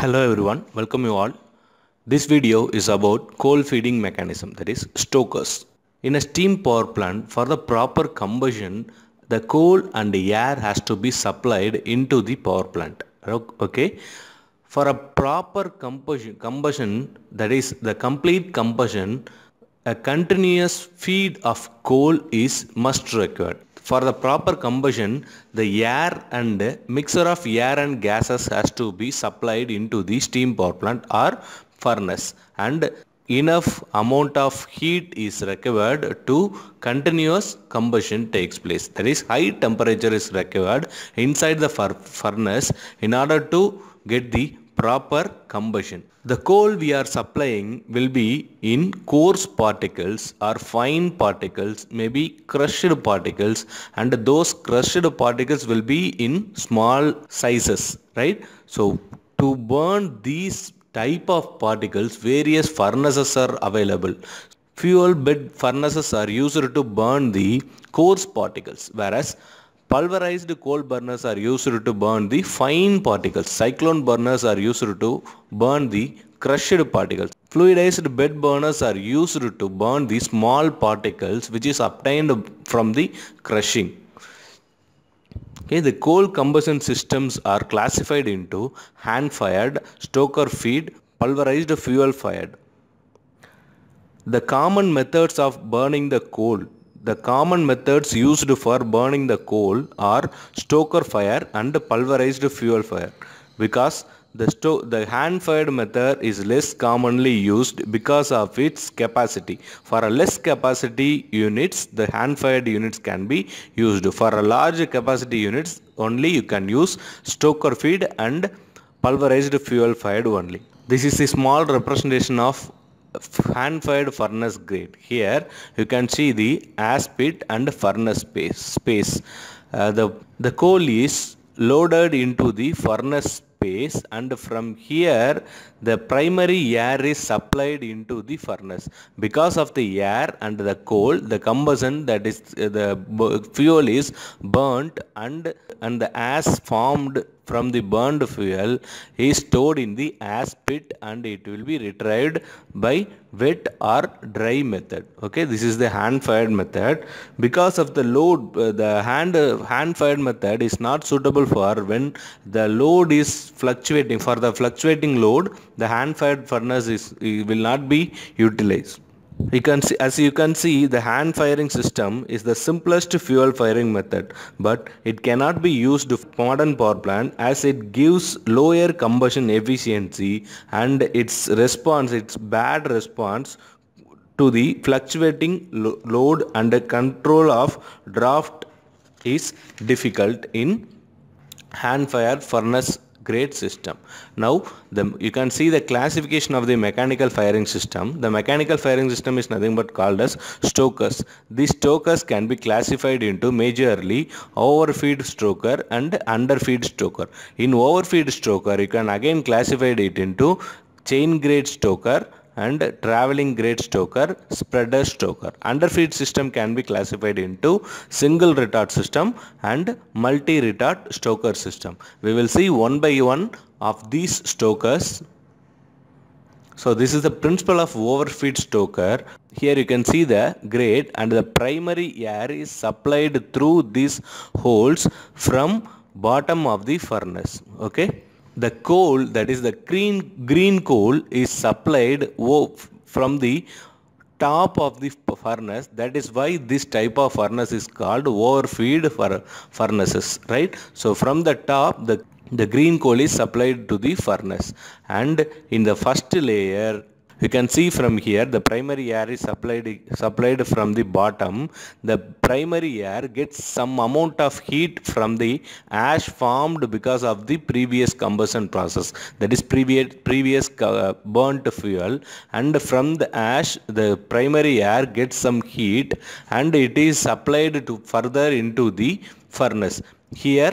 Hello everyone, welcome you all. This video is about coal feeding mechanism that is stokers. In a steam power plant for the proper combustion the coal and air has to be supplied into the power plant okay for a proper combustion, combustion that is the complete combustion, a continuous feed of coal is must required. For the proper combustion, the air and mixture of air and gases has to be supplied into the steam power plant or furnace and enough amount of heat is required to continuous combustion takes place. That is high temperature is required inside the furnace in order to get the proper combustion. The coal we are supplying will be in coarse particles or fine particles, maybe crushed particles and those crushed particles will be in small sizes, right? So to burn these type of particles, various furnaces are available. Fuel bed furnaces are used to burn the coarse particles whereas Pulverized coal burners are used to burn the fine particles. Cyclone burners are used to burn the crushed particles. Fluidized bed burners are used to burn the small particles which is obtained from the crushing. Okay, the coal combustion systems are classified into hand-fired, stoker feed, pulverized fuel-fired. The common methods of burning the coal the common methods used for burning the coal are stoker fire and pulverized fuel fire because the, the hand fired method is less commonly used because of its capacity. For a less capacity units, the hand fired units can be used. For a large capacity units, only you can use stoker feed and pulverized fuel fired only. This is a small representation of fan fired furnace grate. Here you can see the ash pit and furnace space. space. Uh, the, the coal is loaded into the furnace space and from here the primary air is supplied into the furnace. Because of the air and the coal, the combustion that is uh, the fuel is burnt and, and the ash formed from the burned fuel is stored in the ash pit and it will be retrieved by wet or dry method okay this is the hand fired method because of the load uh, the hand uh, hand fired method is not suitable for when the load is fluctuating for the fluctuating load the hand fired furnace is will not be utilized you can see, as you can see, the hand firing system is the simplest fuel firing method, but it cannot be used for modern power plant as it gives lower combustion efficiency and its response, its bad response to the fluctuating lo load and the control of draft is difficult in hand fire furnace grade system. Now the, you can see the classification of the mechanical firing system. The mechanical firing system is nothing but called as stokers. These stokers can be classified into majorly overfeed stroker and underfeed stoker. In overfeed stoker, you can again classify it into chain grade stoker and traveling grate stoker, spreader stoker. Underfeed system can be classified into single retard system and multi-retard stoker system. We will see one by one of these stokers. So this is the principle of overfeed stoker. Here you can see the grate and the primary air is supplied through these holes from bottom of the furnace. Okay the coal that is the green green coal is supplied from the top of the furnace that is why this type of furnace is called overfeed for furnaces right so from the top the the green coal is supplied to the furnace and in the first layer you can see from here the primary air is supplied, supplied from the bottom. The primary air gets some amount of heat from the ash formed because of the previous combustion process that is previous, previous uh, burnt fuel and from the ash the primary air gets some heat and it is supplied to further into the furnace. Here,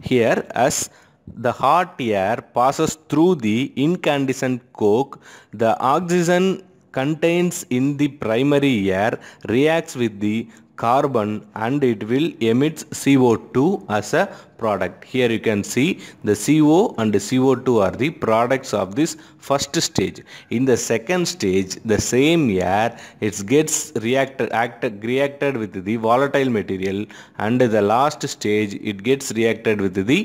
here as the hot air passes through the incandescent coke, the oxygen contains in the primary air reacts with the carbon and it will emits CO2 as a product. Here you can see the CO and the CO2 are the products of this first stage. In the second stage, the same air it gets reacted, reacted with the volatile material and the last stage it gets reacted with the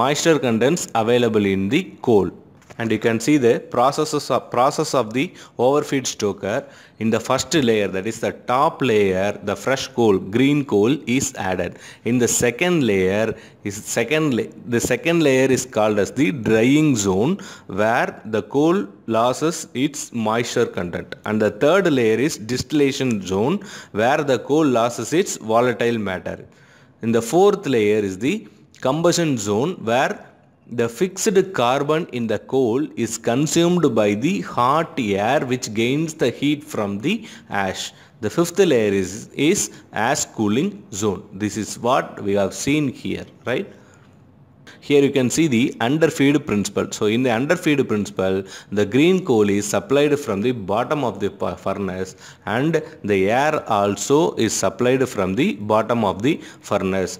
moisture contents available in the coal and you can see the processes of, process of the overfeed stoker in the first layer that is the top layer the fresh coal green coal is added in the second layer is second the second layer is called as the drying zone where the coal loses its moisture content and the third layer is distillation zone where the coal loses its volatile matter in the fourth layer is the combustion zone where the fixed carbon in the coal is consumed by the hot air which gains the heat from the ash. The fifth layer is, is ash cooling zone. This is what we have seen here, right? Here you can see the underfeed principle. So in the underfeed principle, the green coal is supplied from the bottom of the furnace and the air also is supplied from the bottom of the furnace.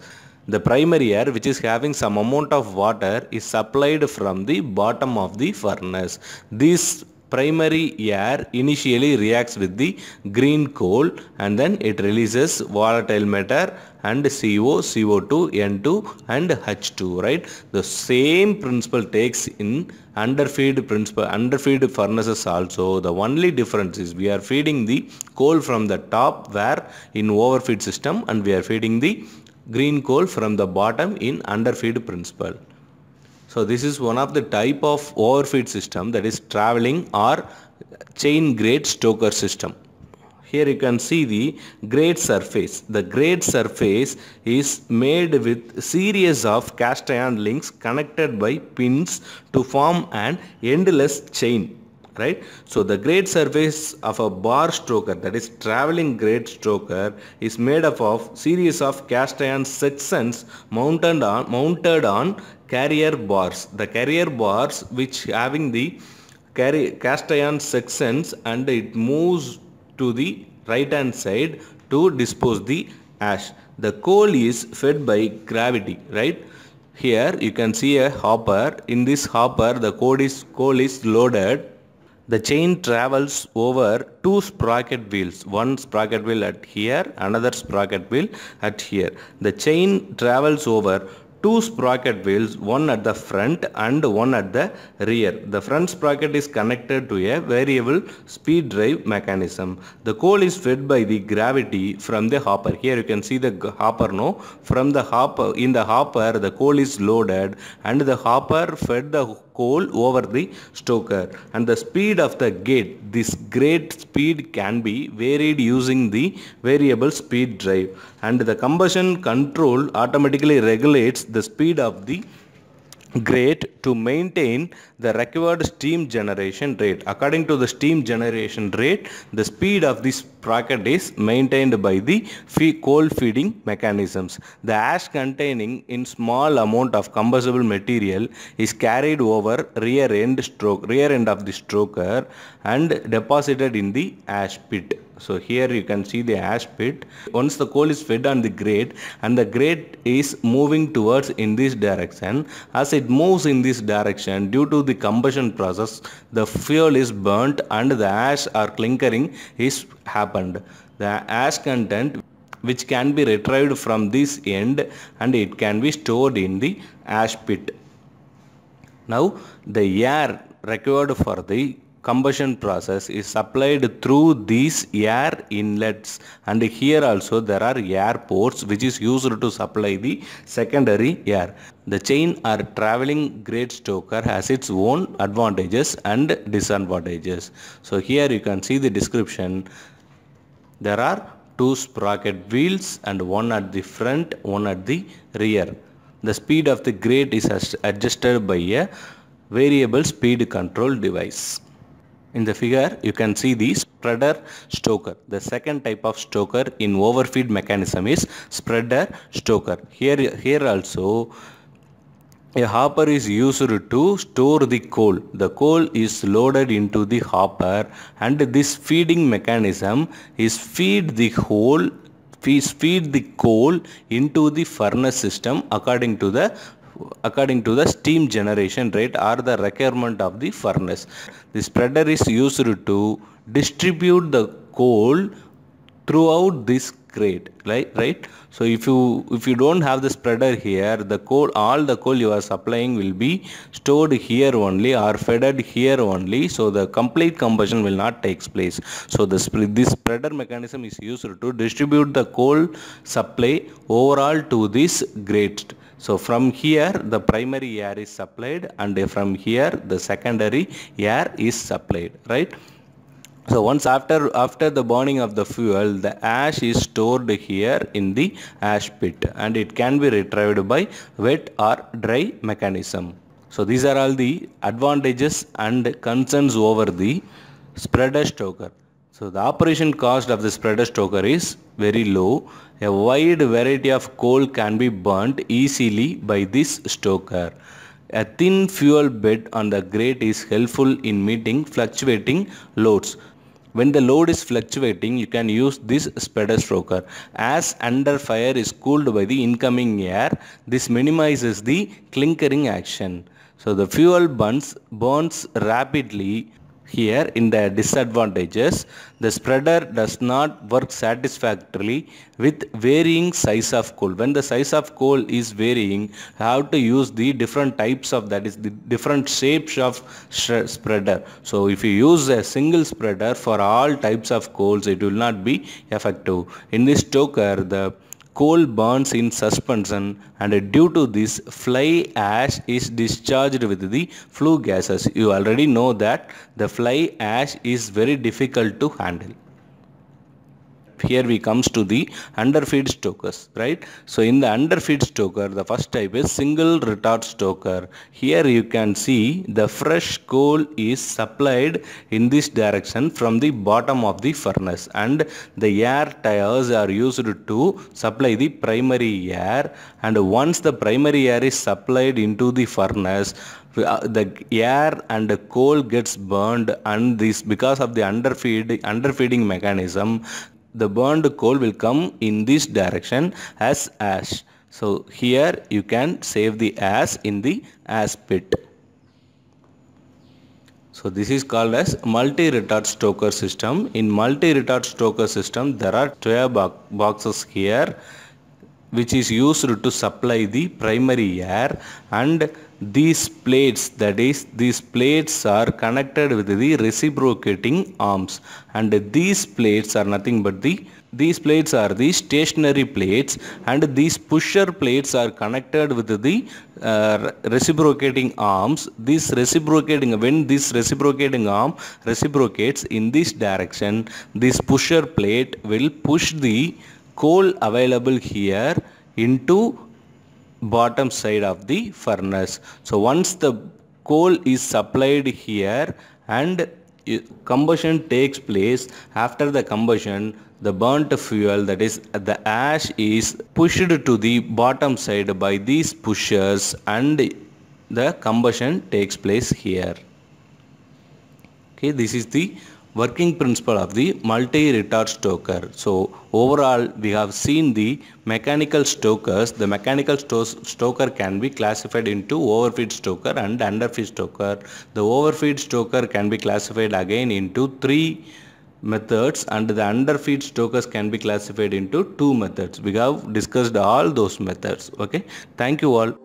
The primary air which is having some amount of water is supplied from the bottom of the furnace. This primary air initially reacts with the green coal and then it releases volatile matter and CO, CO2, N2 and H2, right? The same principle takes in underfeed principle, underfeed furnaces also. The only difference is we are feeding the coal from the top where in overfeed system and we are feeding the green coal from the bottom in underfeed principle. So this is one of the type of overfeed system that is traveling or chain grade stoker system. Here you can see the grade surface. The grade surface is made with series of cast iron links connected by pins to form an endless chain right so the grate surface of a bar stroker that is traveling grate stroker is made up of series of cast iron sections mounted on mounted on carrier bars the carrier bars which having the carry cast iron sections and it moves to the right hand side to dispose the ash the coal is fed by gravity right here you can see a hopper in this hopper the coal is coal is loaded the chain travels over two sprocket wheels one sprocket wheel at here another sprocket wheel at here the chain travels over two sprocket wheels one at the front and one at the rear the front sprocket is connected to a variable speed drive mechanism the coal is fed by the gravity from the hopper here you can see the hopper no from the hopper in the hopper the coal is loaded and the hopper fed the coal over the stoker and the speed of the gate this great speed can be varied using the variable speed drive and the combustion control automatically regulates the speed of the great to maintain the required steam generation rate. According to the steam generation rate, the speed of this bracket is maintained by the coal feeding mechanisms. The ash containing in small amount of combustible material is carried over rear end stroke, rear end of the stroker and deposited in the ash pit. So here you can see the ash pit. Once the coal is fed on the grate and the grate is moving towards in this direction. As it moves in this direction due to the combustion process the fuel is burnt and the ash or clinkering is happened. The ash content which can be retrieved from this end and it can be stored in the ash pit. Now the air required for the combustion process is supplied through these air inlets and here also there are air ports which is used to supply the secondary air. The chain or traveling grate stoker has its own advantages and disadvantages. So here you can see the description. There are two sprocket wheels and one at the front, one at the rear. The speed of the grate is adjusted by a variable speed control device. In the figure, you can see the spreader stoker. The second type of stoker in overfeed mechanism is spreader stoker. Here, here also, a hopper is used to store the coal. The coal is loaded into the hopper and this feeding mechanism is feed the whole feed the coal into the furnace system according to the according to the steam generation rate or the requirement of the furnace. The spreader is used to distribute the coal throughout this grate right right so if you if you don't have the spreader here the coal all the coal you are supplying will be stored here only or fed here only so the complete combustion will not takes place so this this spreader mechanism is used to distribute the coal supply overall to this grate so from here the primary air is supplied and from here the secondary air is supplied, right? So once after after the burning of the fuel, the ash is stored here in the ash pit and it can be retrieved by wet or dry mechanism. So these are all the advantages and concerns over the spreader stoker. So the operation cost of this spreader stoker is very low. A wide variety of coal can be burnt easily by this stoker. A thin fuel bed on the grate is helpful in meeting fluctuating loads. When the load is fluctuating, you can use this spreader stoker. As under fire is cooled by the incoming air, this minimizes the clinkering action. So the fuel burns, burns rapidly here in the disadvantages, the spreader does not work satisfactorily with varying size of coal. When the size of coal is varying, how have to use the different types of that is the different shapes of spreader. So if you use a single spreader for all types of coals, it will not be effective. In this stoker, the coal burns in suspension and due to this fly ash is discharged with the flue gases. You already know that the fly ash is very difficult to handle here we comes to the underfeed stokers right so in the underfeed stoker the first type is single retard stoker here you can see the fresh coal is supplied in this direction from the bottom of the furnace and the air tires are used to supply the primary air and once the primary air is supplied into the furnace uh, the air and the coal gets burned and this because of the underfeed underfeeding mechanism the burned coal will come in this direction as ash. So here you can save the ash in the ash pit. So this is called as multi-retard stoker system. In multi-retard stoker system there are 12 boxes here which is used to supply the primary air and these plates that is these plates are connected with the reciprocating arms and these plates are nothing but the these plates are the stationary plates and these pusher plates are connected with the uh, reciprocating arms this reciprocating when this reciprocating arm reciprocates in this direction this pusher plate will push the coal available here into bottom side of the furnace. So once the coal is supplied here and combustion takes place after the combustion the burnt fuel that is the ash is pushed to the bottom side by these pushers and the combustion takes place here okay this is the working principle of the multi-retard stoker. So overall we have seen the mechanical stokers. The mechanical sto stoker can be classified into overfeed stoker and underfeed stoker. The overfeed stoker can be classified again into three methods and the underfeed stokers can be classified into two methods. We have discussed all those methods. Okay. Thank you all.